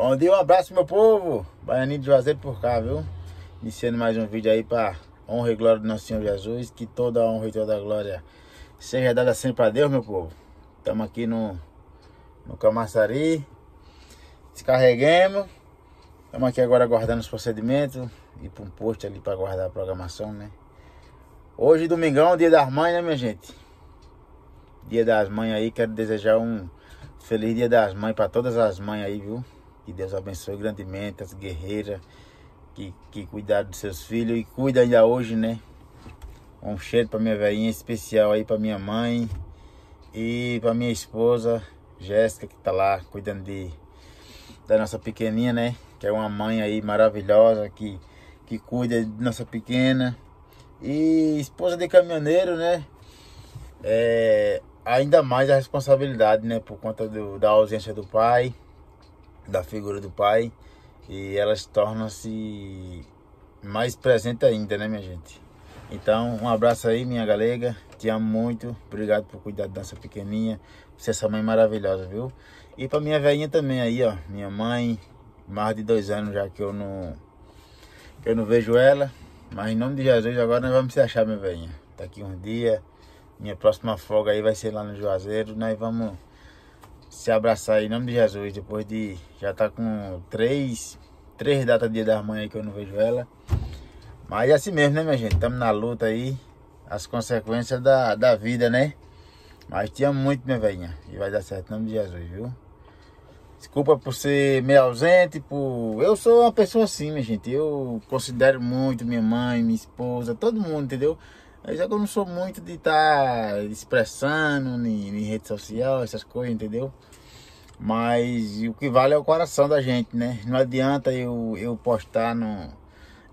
Bom dia, um abraço meu povo, Baianinho de Juazeiro por cá, viu? Iniciando mais um vídeo aí para honra e glória do nosso Senhor Jesus, que toda honra e toda glória seja dada sempre pra Deus, meu povo. Estamos aqui no, no Camaçari, descarreguemos, estamos aqui agora aguardando os procedimentos, ir para um posto ali para guardar a programação, né? Hoje, domingão, dia das mães, né, minha gente? Dia das mães aí, quero desejar um feliz dia das mães para todas as mães aí, viu? Que Deus abençoe grandemente as guerreiras que, que cuidaram dos seus filhos e cuida ainda hoje, né? Um cheiro para minha velhinha especial aí, para minha mãe e para minha esposa Jéssica, que tá lá cuidando de, da nossa pequeninha, né? Que é uma mãe aí maravilhosa que, que cuida de nossa pequena. E esposa de caminhoneiro, né? É, ainda mais a responsabilidade, né? Por conta do, da ausência do pai da figura do pai e elas tornam-se mais presente ainda, né, minha gente? Então, um abraço aí, minha galega. Te amo muito. Obrigado por cuidar da nossa pequenininha. Você é essa mãe maravilhosa, viu? E pra minha velhinha também aí, ó. Minha mãe, mais de dois anos já que eu não, que eu não vejo ela. Mas em nome de Jesus, agora nós vamos se achar, minha velhinha. Daqui um dia, minha próxima folga aí vai ser lá no Juazeiro. Nós vamos se abraçar em nome de Jesus, depois de já tá com três, três datas dia das mães que eu não vejo ela. Mas é assim mesmo, né, minha gente? Estamos na luta aí, as consequências da, da vida, né? Mas te amo muito, minha velhinha, e vai dar certo em nome de Jesus, viu? Desculpa por ser meio ausente, por... Eu sou uma pessoa assim, minha gente, eu considero muito minha mãe, minha esposa, todo mundo, entendeu? Mas eu não sou muito de estar tá expressando em, em rede social, essas coisas, entendeu? Mas o que vale é o coração da gente, né? Não adianta eu, eu postar no,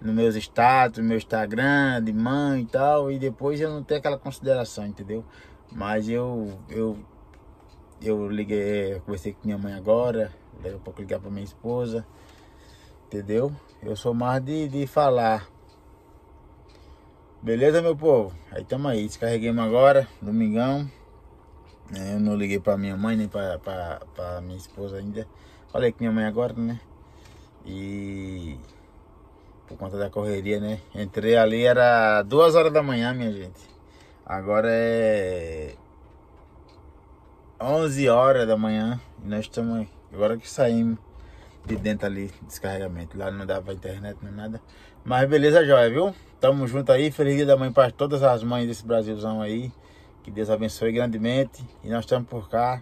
no meus status, no meu Instagram, de mãe e tal, e depois eu não ter aquela consideração, entendeu? Mas eu eu eu liguei, eu conversei com minha mãe agora, daqui a pouco ligar para minha esposa, entendeu? Eu sou mais de, de falar Beleza, meu povo? Aí tamo aí, descarreguemos agora, domingão. É, eu não liguei pra minha mãe, nem pra, pra, pra minha esposa ainda. Falei com minha mãe agora, né? E por conta da correria, né? Entrei ali, era duas horas da manhã, minha gente. Agora é 11 horas da manhã e nós estamos agora que saímos de dentro ali, descarregamento. Lá não dava internet nem nada. Mas beleza, joia, viu? Tamo junto aí. Feliz dia da mãe para todas as mães desse Brasilzão aí. Que Deus abençoe grandemente. E nós estamos por cá.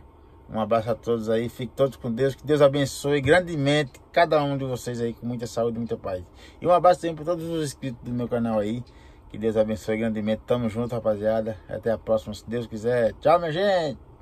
Um abraço a todos aí. Fiquem todos com Deus. Que Deus abençoe grandemente cada um de vocês aí com muita saúde e muita paz. E um abraço também para todos os inscritos do meu canal aí. Que Deus abençoe grandemente. Tamo junto, rapaziada. Até a próxima, se Deus quiser. Tchau, minha gente.